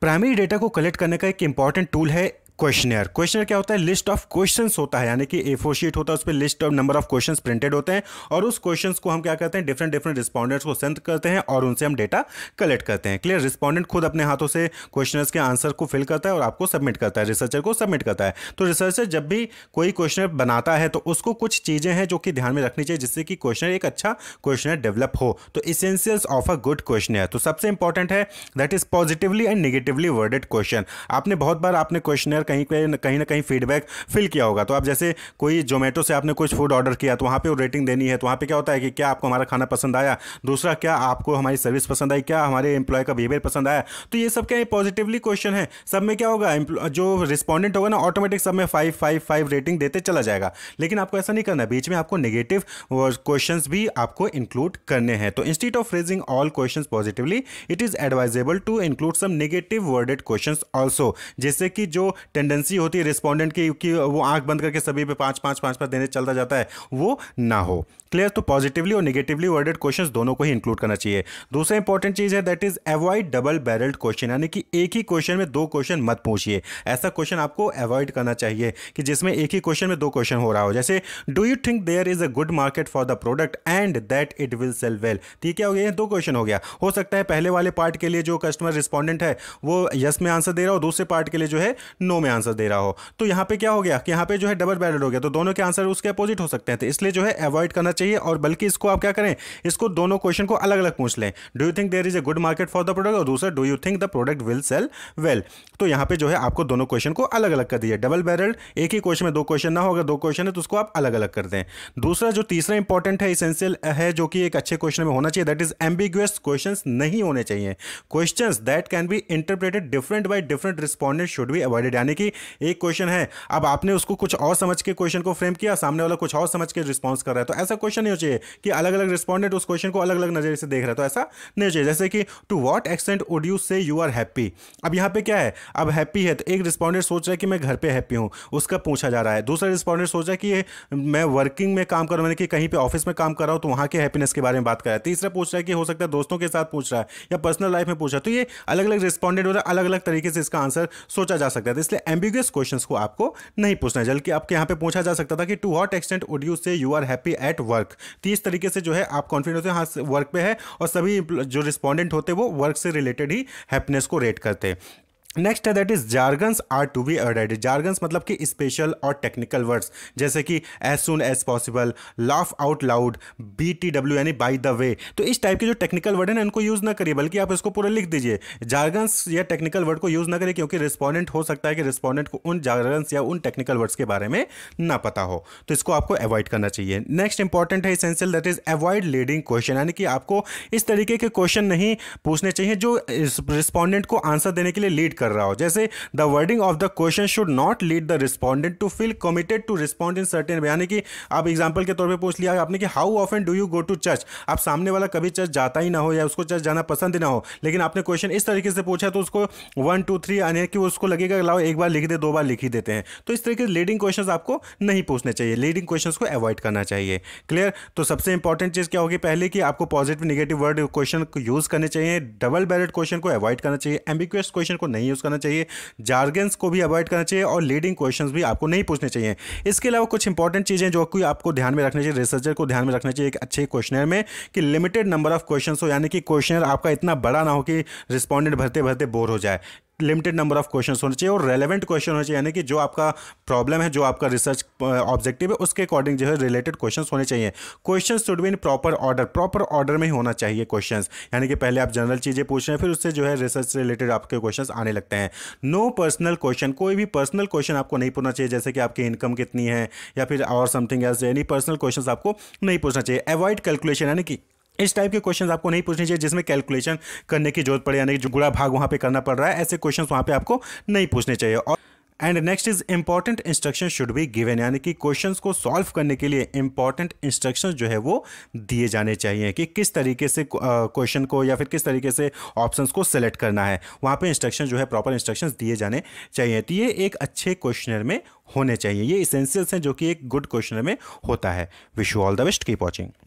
primary data को collect करने का एक इम्पॉर्टेंट टूल है क्वेश्चनर क्वेश्चनर क्या होता है लिस्ट ऑफ क्वेश्चंस होता है यानी कि ए फोर शीट होता है उस पर list of number of questions printed होते हैं और उस क्वेश्चंस को हम क्या करते हैं डिफरेंट डिफरेंट रिस्पॉन्डेंट्स को सेंड करते हैं और उनसे हम डेटा कलेक्ट करते हैं क्लियर रिस्पॉन्डेंट खुद अपने हाथों से क्वेश्चनर्स के आंसर को फिल करता है और आपको सबमिट करता है रिसर्चर को सबमिट करता है तो रिसर्चर जब भी कोई क्वेश्चनर बनाता है तो उसको कुछ चीज़ें हैं जो कि ध्यान में रखनी चाहिए जिससे कि क्वेश्चनर एक अच्छा क्वेश्चनर डेवलप हो तो essentials of a good questionnaire तो सबसे इंपॉर्टेंट है that is positively and negatively worded question आपने बहुत बार आपने क्वेश्चनर कहीं पर कहीं ना कहीं फीडबैक फिल किया होगा तो आप जैसे कोई जोमेटो से आपने कुछ फूड ऑर्डर किया तो वहाँ पर रेटिंग देनी है तो वहाँ पर क्या होता है कि क्या आपको हमारा खाना पसंद आया दूसरा क्या आपको हमारी सर्विस पसंद आई क्या हमारे एम्प्लॉय का बिहेवियर पसंद आया तो ये सब क्या पॉजिटिवली क्वेश्चन है सब में क्या होगा जो रिस्पॉन्डेंट होगा ना ऑटोमेटिक सब में फाइव फाइव फाइव रेटिंग देते चला जाएगा लेकिन आपको ऐसा नहीं करना बीच में आपको नेगेटिव क्वेश्चन भी आपको इंक्लूड करने हैं तो instead of raising all question positively it is advisable to include some negative worded question also जैसे कि जो टेंडेंसी होती है रिस्पोंडेंट की कि वो आंख बंद करके सभी पे पाँच पाँच पाँच पाँच देने चलता जाता है वो ना हो क्लियर तो पॉजिटिवली और निगेटिवली वर्डेड क्वेश्चन दोनों को ही इंक्लूड करना चाहिए दूसरा इंपॉर्टेंट चीज़ है that is avoid double barrelled question यानी कि एक ही क्वेश्चन में दो क्वेश्चन मत पूछिए ऐसा क्वेश्चन आपको अवॉइड करना चाहिए कि जिसमें एक ही क्वेश्चन में दो क्वेश्चन हो रहा हो जैसे do you think there is a good market for the product and that it will sell well ठीक क्या हो गया दो क्वेश्चन हो गया हो सकता है पहले वाले पार्ट के लिए जो कस्टमर रिस्पॉन्डेंट है वो यस में आंसर दे रहा हो दूसरे पार्ट के लिए जो है नो में में आंसर दे रहा हो तो यहाँ पे क्या हो गया कि यहाँ पे जो है डबल बैरल हो गया तो दोनों के आंसर उसके अपोजिट हो सकते हैं तो इसलिए जो है अवॉइड करना चाहिए और बल्कि इसको आप क्या करें इसको दोनों क्वेश्चन को अलग अलग पूछ लें do you think there is a good market for the product और दूसरा do you think the product will sell well तो यहाँ पे जो है आपको दोनों क्वेश्चन को अलग अलग कर दिया डबल बैरल एक ही क्वेश्चन में दो क्वेश्चन ना होगा दो क्वेश्चन है तो उसको आप अलग अलग कर दें दूसरा जो तीसरा इंपॉर्टेंट है इसेंशियल है जो कि एक अच्छे क्वेश्चन में होना चाहिए दैट इज एम्बिगुअस क्वेश्चन नहीं होने चाहिए question that can be interpreted different by different respondent should भी अवॉइडेड यानी यानी कि एक क्वेश्चन है अब आपने उसको कुछ और समझ के क्वेश्चन को फ्रेम किया सामने वाला कुछ और समझ के रिस्पॉन्स कर रहा है तो ऐसा क्वेश्चन नहीं हो चाहिए कि अलग अलग रिस्पॉन्डेंट उस क्वेश्चन को अलग अलग नजर से देख रहा है तो ऐसा नहीं हो चाहिए जैसे कि to what extent would you say you are happy अब यहाँ पे क्या है अब हैप्पी है तो एक रिस्पॉन्डेंट सोच रहा है कि मैं घर पर हैप्पी हूँ उसका पूछा जा रहा है दूसरा रिस्पॉन्डेंट सोच रहा है कि मैं वर्किंग में काम कर रहा हूँ कि कहीं पर ऑफिस में काम कर रहा हूँ तो वहाँ के हैप्पीनेस के बारे में बात कर रहा है तीसरा पूछ रहा है कि हो सकता है दोस्तों के साथ पूछ रहा है या पर्सनल लाइफ में पूछ रहा है तो ये अलग अलग रिस्पॉन्डेंट हो रहा है अलग अलग तरीके से इसका आंसर सोचा जा सकता है तो इसलिए एम्बिगस क्वेश्चन को आपको नहीं पूछना है जबकि आपके यहाँ पे पूछा जा सकता था कि to what extent would you say you are happy at work तो इस तरीके से जो है आप कॉन्फिडेंस हाँ वर्क पे है और सभी जो रिस्पॉन्डेंट होते वो वर्क से रिलेटेड ही हैप्पीनेस को रेट करते हैं नेक्स्ट है that is jargons are to be avoided jargons मतलब कि स्पेशल और टेक्निकल वर्ड्स जैसे कि as soon as possible laugh out loud B T W यानी बाई द वे तो इस टाइप के जो टेक्निकल वर्ड है ना इनको यूज़ ना करिए बल्कि आप इसको पूरा लिख दीजिए जार्गन्स या टेक्निकल वर्ड को यूज़ ना करिए क्योंकि रिस्पॉन्डेंट हो सकता है कि रिस्पॉन्डेंट को उन जार्गन्स या उन टेक्निकल वर्ड्स के बारे में ना पता हो तो इसको आपको अवॉइड करना चाहिए नेक्स्ट इंपॉर्टेंट है essential that is avoid leading question यानी कि आपको इस तरीके के क्वेश्चन नहीं पूछने चाहिए जो रिस्पॉन्डेंट को आंसर देने के लिए लीड कर रहा हो जैसे the wording of the question should not lead the respondent to feel committed to respond in certain यानी कि आप एग्जाम्पल के तौर पर पूछ लिया आपने कि how often do you go to church आप सामने वाला कभी चर्च जाता ही ना हो या उसको चर्च जाना पसंद ही ना हो लेकिन आपने क्वेश्चन इस तरीके से पूछा तो उसको वन टू थ्री यानी कि उसको लगेगा लाओ एक बार लिख दे दो बार लिख ही देते हैं तो इस तरीके से लीडिंग क्वेश्चन आपको नहीं पूछने चाहिए लीडिंग क्वेश्चन को अवॉइड करना चाहिए क्लियर तो सबसे इंपॉर्टेंट चीज़ क्या होगी पहले कि आपको positive negative word question use करने चाहिए डबल बैलेट क्वेश्चन को अवॉइड करना चाहिए एम्बिक्वेस्ट क्वेश्चन को नहीं नहीं यूज़ करना चाहिए जार्गेंस को भी अवॉइड करना चाहिए और लीडिंग क्वेश्चन भी आपको नहीं पूछने चाहिए इसके अलावा कुछ इंपॉर्टेंट चीज़ें जो कि आपको ध्यान में रखना चाहिए रिसर्चर को ध्यान में रखना चाहिए एक अच्छे क्वेश्चनर में कि लिमिटेड नंबर ऑफ क्वेश्चन हो यानी कि क्वेश्चनर आपका इतना बड़ा ना हो कि रिस्पॉन्डेंट भरते भरते बोर हो जाए लिमिटेड नंबर ऑफ क्वेश्चन होने चाहिए और रेलिवेंट क्वेश्चन होने चाहिए यानी कि जो आपका प्रॉब्लम है जो आपका रिसर्च ऑब्जेक्टिव है उसके अकॉर्डिंग जो है रिलेटेड क्वेश्चन होने चाहिए question should be in proper order proper order में ही होना चाहिए क्वेश्चन यानी कि पहले आप जनरल चीज़ें पूछ रहे हैं फिर उससे जो है रिसर्च रिलेटेड आपके क्वेश्चन आने लगते हैं नो पर्सनल क्वेश्चन कोई भी पर्सनल क्वेश्चन आपको नहीं पूछना चाहिए जैसे कि आपकी इनकम कितनी है या फिर और something else any personal question आपको नहीं पूछना चाहिए अवॉइड कैलकुलेशन यानी कि इस टाइप के क्वेश्चन आपको नहीं पूछने चाहिए जिसमें कैलकुलेशन करने की जरूरत पड़े यानी जो गुड़ा भाग वहाँ पे करना पड़ रहा है ऐसे क्वेश्चन वहाँ पे आपको नहीं पूछने चाहिए और and next is important instruction should be given यानी कि क्वेश्चंस को सॉल्व करने के लिए इंपॉर्टेंट इंस्ट्रक्शन जो है वो दिए जाने चाहिए कि किस तरीके से क्वेश्चन को या फिर किस तरीके से ऑप्शन को सिलेक्ट करना है वहाँ पे इंस्ट्रक्शन जो है प्रॉपर इंस्ट्रक्शन दिए जाने चाहिए तो ये एक अच्छे क्वेश्चनर में होने चाहिए ये इसेंशियल्स हैं जो कि एक गुड क्वेश्चनर में होता है wish you all the best keep watching